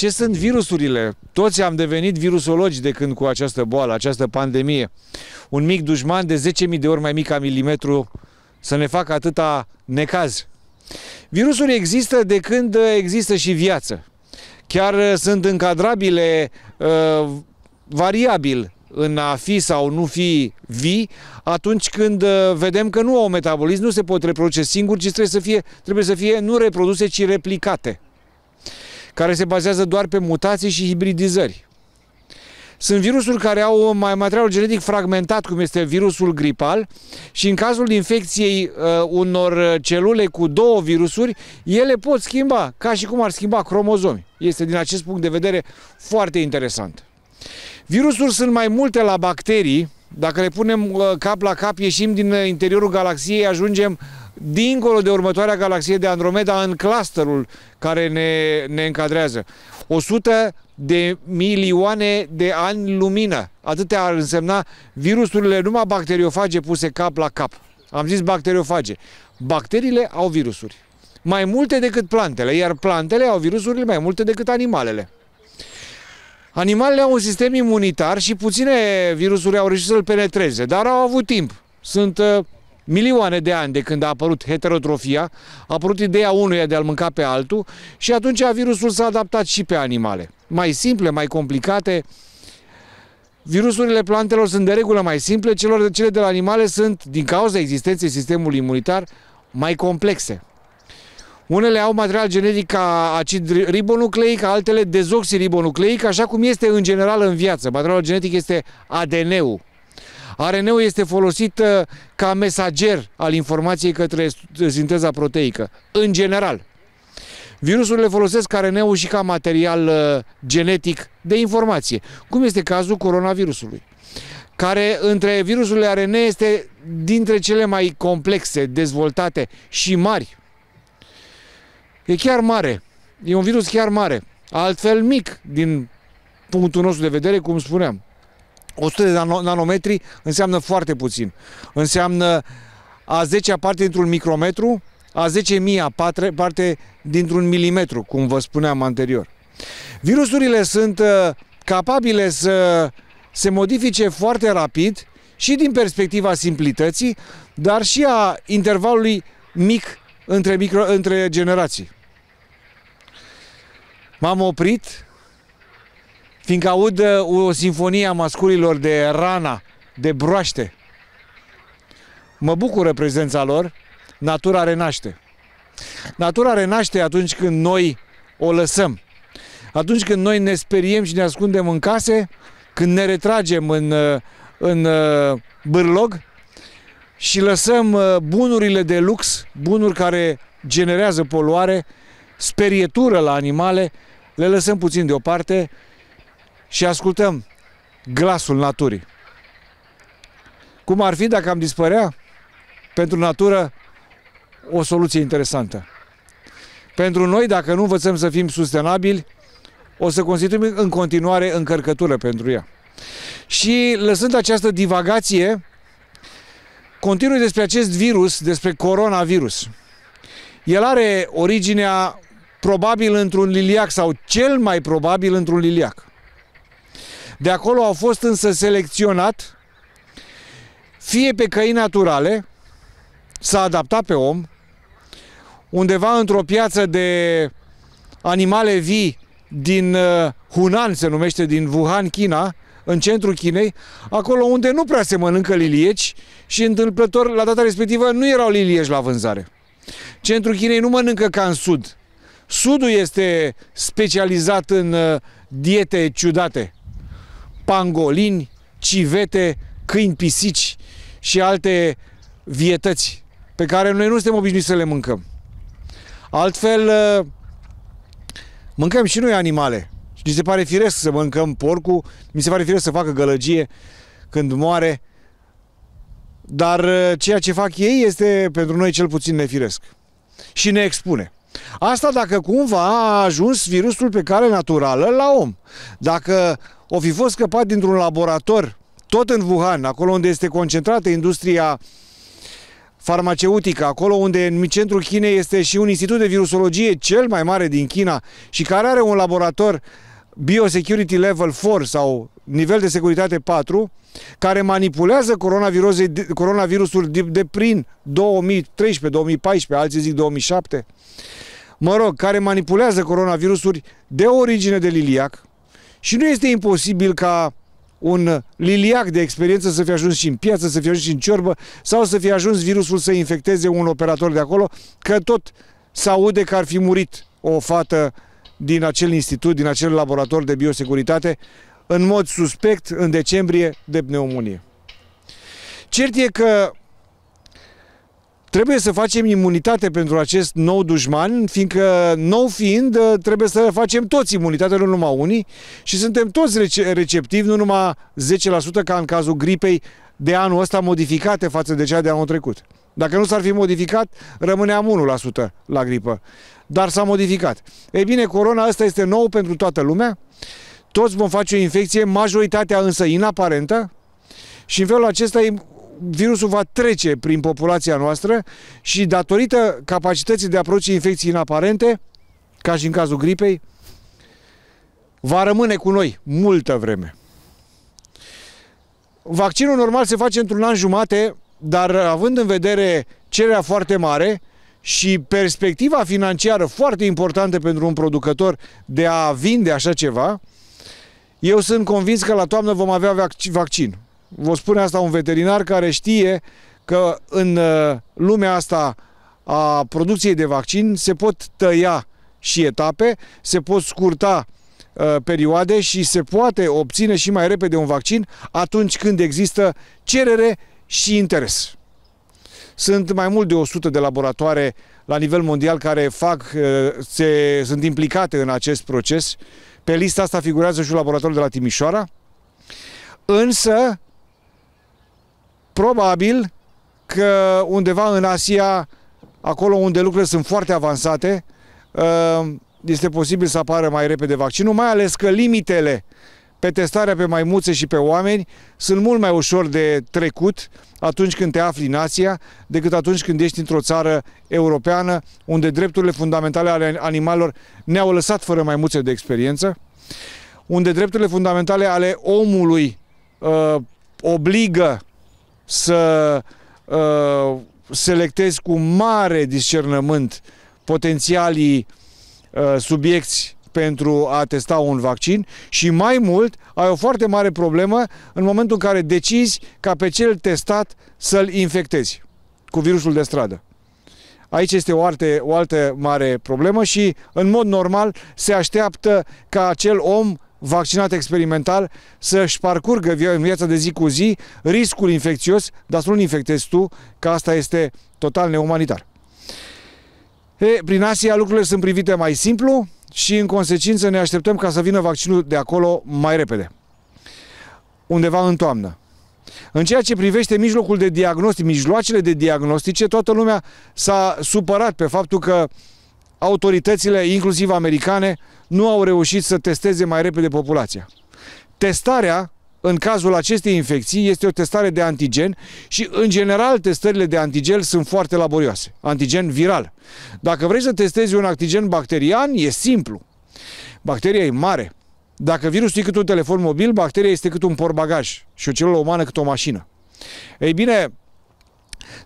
Ce sunt virusurile? Toți am devenit virusologi de când cu această boală, această pandemie. Un mic dușman de 10.000 de ori mai mic ca milimetru să ne facă atâta necaz. Virusuri există de când există și viață. Chiar uh, sunt încadrabile uh, variabil în a fi sau nu fi vii atunci când uh, vedem că nu au metabolism, nu se pot reproduce singuri, ci trebuie să fie, trebuie să fie nu reproduse, ci replicate care se bazează doar pe mutații și hibridizări. Sunt virusuri care au mai material genetic fragmentat, cum este virusul gripal, și în cazul infecției uh, unor uh, celule cu două virusuri, ele pot schimba, ca și cum ar schimba cromozomi. Este din acest punct de vedere foarte interesant. Virusuri sunt mai multe la bacterii. Dacă le punem uh, cap la cap, ieșim din uh, interiorul galaxiei, ajungem dincolo de următoarea galaxie de Andromeda în clusterul care ne, ne încadrează. 100 de milioane de ani lumină. Atâtea ar însemna virusurile numai bacteriofage puse cap la cap. Am zis bacteriofage. Bacteriile au virusuri. Mai multe decât plantele, iar plantele au virusurile mai multe decât animalele. Animalele au un sistem imunitar și puține virusuri au reușit să-l penetreze, dar au avut timp. Sunt uh, milioane de ani de când a apărut heterotrofia, a apărut ideea unuia de a-l mânca pe altul și atunci virusul s-a adaptat și pe animale. Mai simple, mai complicate, Virusurile plantelor sunt de regulă mai simple, celor de cele de la animale sunt, din cauza existenței sistemului imunitar, mai complexe. Unele au material genetic ca acid ribonucleic, altele dezoxiribonucleic, așa cum este în general în viață. Materialul genetic este ADN-ul, ARN-ul este folosit uh, ca mesager al informației către sinteza proteică, în general. Virusurile folosesc ARN-ul și ca material uh, genetic de informație, cum este cazul coronavirusului care între virusurile ARN este dintre cele mai complexe, dezvoltate și mari. E chiar mare. E un virus chiar mare. Altfel mic, din punctul nostru de vedere, cum spuneam. 100 de nanometri înseamnă foarte puțin. Înseamnă a 10-a parte dintr-un micrometru, a 10.000-a parte, parte dintr-un milimetru, cum vă spuneam anterior. Virusurile sunt uh, capabile să se modifice foarte rapid și din perspectiva simplității, dar și a intervalului mic între, micro, între generații. M-am oprit fiindcă aud uh, o sinfonie a masculilor de rana, de broaște. Mă bucură prezența lor, natura renaște. Natura renaște atunci când noi o lăsăm. Atunci când noi ne speriem și ne ascundem în case, când ne retragem în, uh, în uh, bârlog și lăsăm bunurile de lux, bunuri care generează poluare, sperietură la animale, le lăsăm puțin deoparte și ascultăm glasul naturii. Cum ar fi dacă am dispărea? Pentru natură, o soluție interesantă. Pentru noi, dacă nu învățăm să fim sustenabili, o să constituim în continuare încărcătură pentru ea. Și lăsând această divagație, continui despre acest virus, despre coronavirus. El are originea probabil într-un liliac sau cel mai probabil într-un liliac. De acolo au fost însă selecționat fie pe căi naturale, s-a adaptat pe om, undeva într-o piață de animale vii din uh, Hunan, se numește, din Wuhan, China, în centrul Chinei, acolo unde nu prea se mănâncă lilieci și întâmplător la data respectivă nu erau lilieci la vânzare. Centrul Chinei nu mănâncă ca în sud. Sudul este specializat în uh, diete ciudate, pangolini, civete, câini, pisici și alte vietăți pe care noi nu suntem obișnuiți să le mâncăm. Altfel, ă, mâncăm și noi animale. Mi se pare firesc să mâncăm porcul, mi se pare firesc să facă gălăgie când moare, dar ă, ceea ce fac ei este pentru noi cel puțin nefiresc și ne expune. Asta dacă cumva a ajuns virusul pe care naturală la om. Dacă o fi fost scăpat dintr-un laborator, tot în Wuhan, acolo unde este concentrată industria farmaceutică, acolo unde în centrul Chinei este și un institut de virusologie cel mai mare din China și care are un laborator Biosecurity Level 4 sau nivel de securitate 4, care manipulează coronavirusul de, de prin 2013-2014, alții zic 2007, mă rog, care manipulează coronavirusuri de origine de liliac, și nu este imposibil ca un liliac de experiență să fie ajuns și în piață, să fie ajuns și în ciorbă sau să fie ajuns virusul să infecteze un operator de acolo, că tot se aude că ar fi murit o fată din acel institut, din acel laborator de biosecuritate, în mod suspect în decembrie de pneumonie. Cert e că Trebuie să facem imunitate pentru acest nou dușman, fiindcă nou fiind, trebuie să facem toți imunitate, nu numai unii, și suntem toți receptivi, nu numai 10% ca în cazul gripei de anul ăsta modificate față de cea de anul trecut. Dacă nu s-ar fi modificat, rămâneam 1% la gripă. Dar s-a modificat. Ei bine, corona asta este nou pentru toată lumea. Toți vom face o infecție, majoritatea însă inaparentă. Și în felul acesta virusul va trece prin populația noastră și datorită capacității de a produce infecții inaparente, ca și în cazul gripei, va rămâne cu noi multă vreme. Vaccinul normal se face într-un an jumate, dar având în vedere cererea foarte mare și perspectiva financiară foarte importantă pentru un producător de a vinde așa ceva, eu sunt convins că la toamnă vom avea vaccin. Vă spune asta un veterinar care știe că în uh, lumea asta a producției de vaccin se pot tăia și etape, se pot scurta uh, perioade și se poate obține și mai repede un vaccin atunci când există cerere și interes. Sunt mai mult de 100 de laboratoare la nivel mondial care fac, uh, se, sunt implicate în acest proces. Pe lista asta figurează și un laborator de la Timișoara. Însă, Probabil că undeva în Asia, acolo unde lucrurile sunt foarte avansate, uh, este posibil să apară mai repede vaccinul, mai ales că limitele pe testarea pe maimuțe și pe oameni sunt mult mai ușor de trecut atunci când te afli în Asia decât atunci când ești într-o țară europeană unde drepturile fundamentale ale animalelor ne-au lăsat fără maimuțe de experiență, unde drepturile fundamentale ale omului uh, obligă să uh, selectezi cu mare discernământ potențialii uh, subiecti pentru a testa un vaccin și mai mult ai o foarte mare problemă în momentul în care decizi ca pe cel testat să-l infectezi cu virusul de stradă. Aici este o, arte, o altă mare problemă și în mod normal se așteaptă ca acel om vaccinat experimental să-și parcurgă viața de zi cu zi riscul infecțios, dar să nu-l infectezi tu, că asta este total neumanitar. E, prin Asia lucrurile sunt privite mai simplu și în consecință ne așteptăm ca să vină vaccinul de acolo mai repede, undeva în toamnă. În ceea ce privește mijlocul de diagnostic, mijloacele de diagnostice, toată lumea s-a supărat pe faptul că autoritățile, inclusiv americane, nu au reușit să testeze mai repede populația. Testarea, în cazul acestei infecții, este o testare de antigen și, în general, testările de antigen sunt foarte laborioase. Antigen viral. Dacă vrei să testezi un antigen bacterian, e simplu. Bacteria e mare. Dacă virusul e cât un telefon mobil, bacteria este cât un porbagaj și o celulă umană cât o mașină. Ei bine,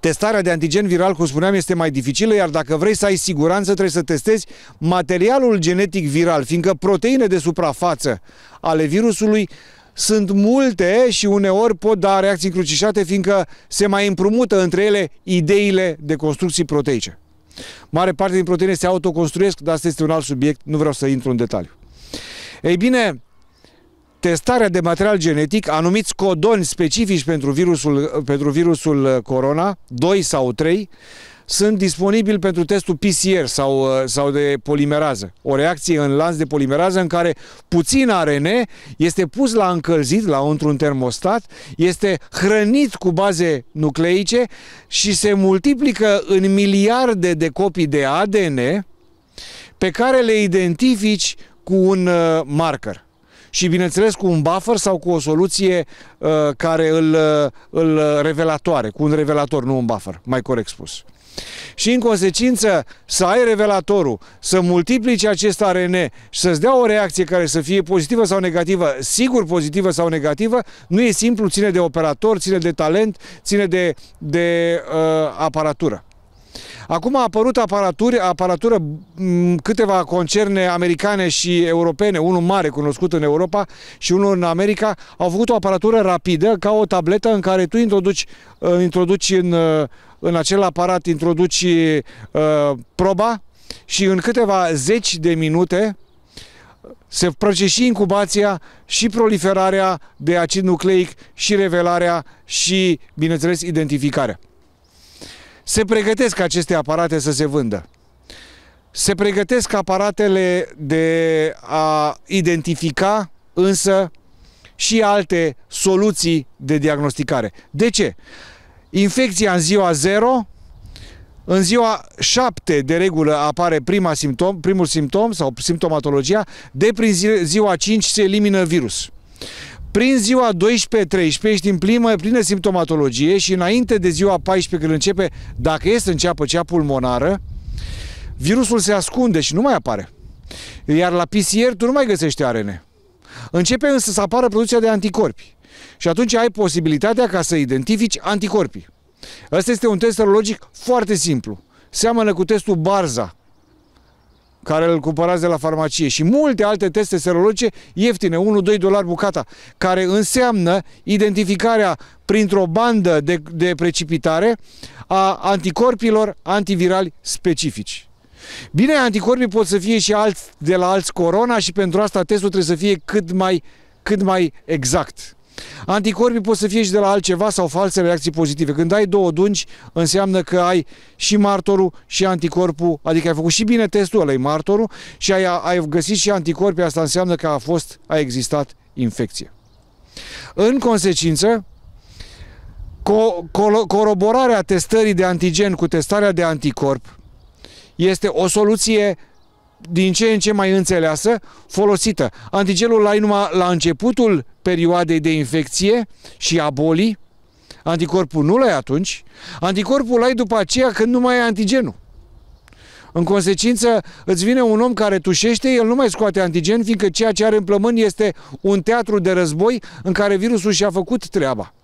Testarea de antigen viral, cum spuneam, este mai dificilă, iar dacă vrei să ai siguranță, trebuie să testezi materialul genetic viral, fiindcă proteine de suprafață ale virusului sunt multe și uneori pot da reacții crucișate, fiindcă se mai împrumută între ele ideile de construcții proteice. Mare parte din proteine se autoconstruiesc, dar asta este un alt subiect, nu vreau să intru în detaliu. Ei bine, testarea de material genetic, anumiți codoni specifici pentru virusul, pentru virusul uh, corona, 2 sau 3, sunt disponibili pentru testul PCR sau, uh, sau de polimerază, o reacție în lanț de polimerază în care puțin ARN este pus la încălzit, la într-un termostat, este hrănit cu baze nucleice și se multiplică în miliarde de copii de ADN pe care le identifici cu un uh, marker și bineînțeles cu un buffer sau cu o soluție uh, care îl, uh, îl revelatoare, cu un revelator, nu un buffer, mai corect spus. Și în consecință să ai revelatorul, să multiplici acest ARN și să-ți dea o reacție care să fie pozitivă sau negativă, sigur pozitivă sau negativă, nu e simplu, ține de operator, ține de talent, ține de, de uh, aparatură. Acum a apărut aparaturi, aparatură câteva concerne americane și europene, unul mare cunoscut în Europa și unul în America, au făcut o aparatură rapidă, ca o tabletă în care tu introduci, uh, introduci în, uh, în acel aparat, introduci uh, proba și în câteva zeci de minute uh, se prăce și incubația, și proliferarea de acid nucleic, și revelarea, și, bineînțeles, identificarea se pregătesc aceste aparate să se vândă. Se pregătesc aparatele de a identifica însă și alte soluții de diagnosticare. De ce? Infecția în ziua 0, în ziua 7 de regulă apare prima simptom, primul simptom sau simptomatologia, de prin ziua 5 se elimină virus. Prin ziua 12-13 ești în plină, plină simptomatologie și înainte de ziua 14 când începe, dacă este să înceapă cea pulmonară, virusul se ascunde și nu mai apare. Iar la PCR tu nu mai găsești ARN. Începe însă să apară producția de anticorpi. Și atunci ai posibilitatea ca să identifici anticorpii. Asta este un test serologic foarte simplu. Seamănă cu testul Barza, care îl cumpărați de la farmacie și multe alte teste serologice ieftine, 1-2 dolari bucata, care înseamnă identificarea printr-o bandă de, de precipitare a anticorpilor antivirali specifici. Bine, anticorpii pot să fie și alți de la alți corona și pentru asta testul trebuie să fie cât mai, cât mai exact. Anticorpii pot să fie și de la altceva sau false reacții pozitive. Când ai două dungi, înseamnă că ai și martorul și anticorpul, adică ai făcut și bine testul ăla, martorul, și ai, ai găsit și anticorpii, asta înseamnă că a fost, a existat infecție. În consecință, co- co- coroborarea testării de antigen cu testarea de anticorp este o soluție din ce în ce mai înțeleasă, folosită. Antigelul ai numai la începutul perioadei de infecție și a bolii, anticorpul nu l-ai atunci, anticorpul ai după aceea când nu mai ai antigenul. În consecință, îți vine un om care tușește, el nu mai scoate antigen, fiindcă ceea ce are în plămân este un teatru de război în care virusul și-a făcut treaba.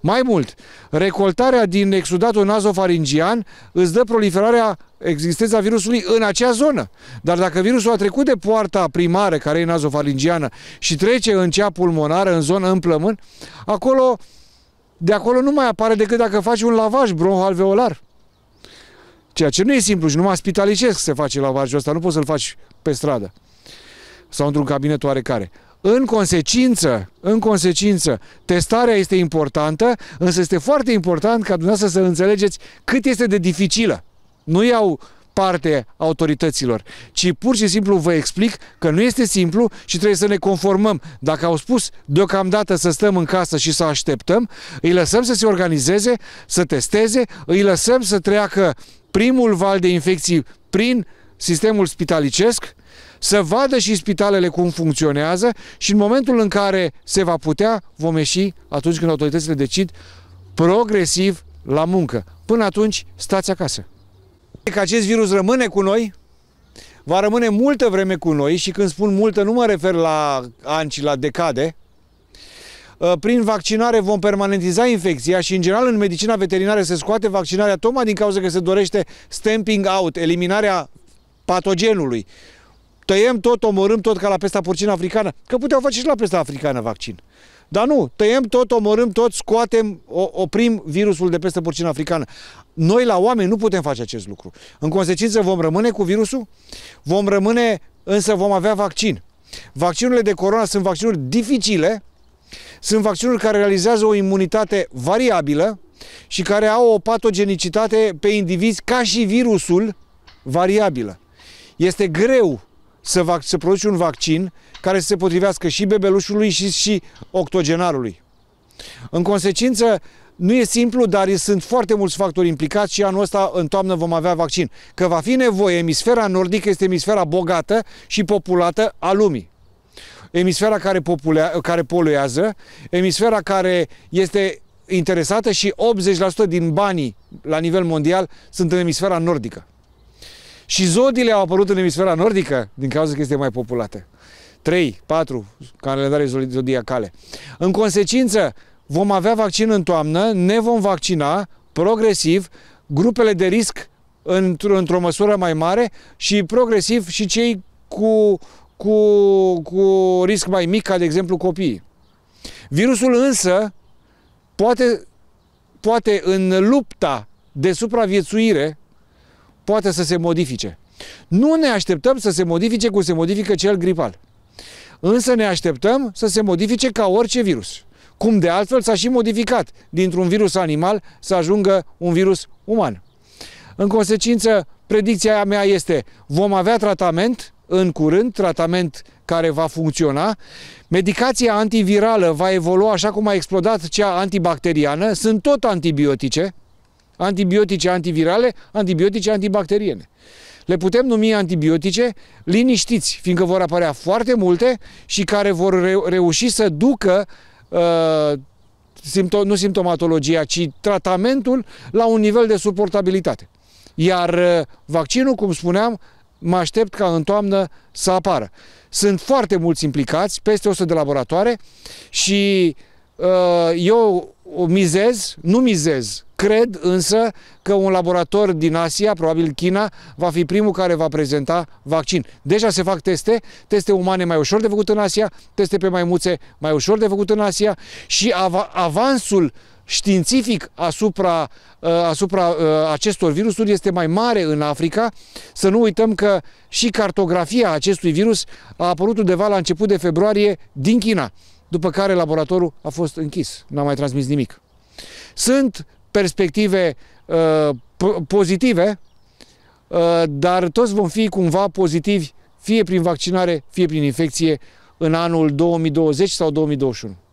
Mai mult, recoltarea din exudatul nasofaringian îți dă proliferarea existența virusului în acea zonă. Dar dacă virusul a trecut de poarta primară, care e nazofaringiană, și trece în cea pulmonară, în zonă, în plămân, acolo, de acolo nu mai apare decât dacă faci un lavaj bronhoalveolar. Ceea ce nu e simplu și numai spitalicesc se face lavajul ăsta, nu poți să-l faci pe stradă sau într-un cabinet oarecare. În consecință, în consecință, testarea este importantă, însă este foarte important ca dumneavoastră să înțelegeți cât este de dificilă nu iau parte autorităților, ci pur și simplu vă explic că nu este simplu și trebuie să ne conformăm. Dacă au spus deocamdată să stăm în casă și să așteptăm, îi lăsăm să se organizeze, să testeze, îi lăsăm să treacă primul val de infecții prin sistemul spitalicesc, să vadă și spitalele cum funcționează și în momentul în care se va putea, vom ieși atunci când autoritățile decid progresiv la muncă. Până atunci, stați acasă! Că acest virus rămâne cu noi, va rămâne multă vreme cu noi și când spun multă nu mă refer la ani, ci la decade. Uh, prin vaccinare vom permanentiza infecția și în general în medicina veterinară se scoate vaccinarea tocmai din cauza că se dorește stamping out, eliminarea patogenului. Tăiem tot, omorâm tot ca la pesta porcină africană, că puteau face și la pesta africană vaccin. Dar nu, tăiem tot, omorâm tot, scoatem, oprim virusul de peste porcina africană. Noi la oameni nu putem face acest lucru. În consecință vom rămâne cu virusul, vom rămâne, însă vom avea vaccin. Vaccinurile de corona sunt vaccinuri dificile, sunt vaccinuri care realizează o imunitate variabilă și care au o patogenicitate pe indivizi ca și virusul variabilă. Este greu să, vac- să produci un vaccin care să se potrivească și bebelușului și, și octogenarului. În consecință, nu e simplu, dar sunt foarte mulți factori implicați și anul ăsta, în toamnă, vom avea vaccin. Că va fi nevoie, emisfera nordică este emisfera bogată și populată a lumii. Emisfera care, populea, care poluează, emisfera care este interesată și 80% din banii la nivel mondial sunt în emisfera nordică. Și zodiile au apărut în emisfera nordică din cauza că este mai populată. 3, 4 calendare zodiacale. În consecință, vom avea vaccin în toamnă, ne vom vaccina progresiv grupele de risc într-o, într măsură mai mare și progresiv și cei cu, cu, cu risc mai mic, ca de exemplu copiii. Virusul însă poate, poate în lupta de supraviețuire poate să se modifice. Nu ne așteptăm să se modifice cum se modifică cel gripal. Însă ne așteptăm să se modifice ca orice virus. Cum de altfel s-a și modificat dintr-un virus animal să ajungă un virus uman. În consecință, predicția mea este vom avea tratament în curând, tratament care va funcționa. Medicația antivirală va evolua așa cum a explodat cea antibacteriană, sunt tot antibiotice, antibiotice antivirale, antibiotice antibacteriene. Le putem numi antibiotice liniștiți, fiindcă vor apărea foarte multe și care vor re- reuși să ducă uh, nu simptomatologia, ci tratamentul la un nivel de suportabilitate. Iar uh, vaccinul, cum spuneam, mă aștept ca în toamnă să apară. Sunt foarte mulți implicați, peste 100 de laboratoare și uh, Uh, eu mizez, nu mizez, cred însă că un laborator din Asia, probabil China, va fi primul care va prezenta vaccin. Deja se fac teste, teste umane mai ușor de făcut în Asia, teste pe maimuțe mai ușor de făcut în Asia și av- avansul științific asupra, uh, asupra uh, acestor virusuri este mai mare în Africa. Să nu uităm că și cartografia acestui virus a apărut undeva la început de februarie din China după care laboratorul a fost închis, n-a mai transmis nimic. Sunt perspective uh, pozitive, uh, dar toți vom fi cumva pozitivi, fie prin vaccinare, fie prin infecție, în anul 2020 sau 2021.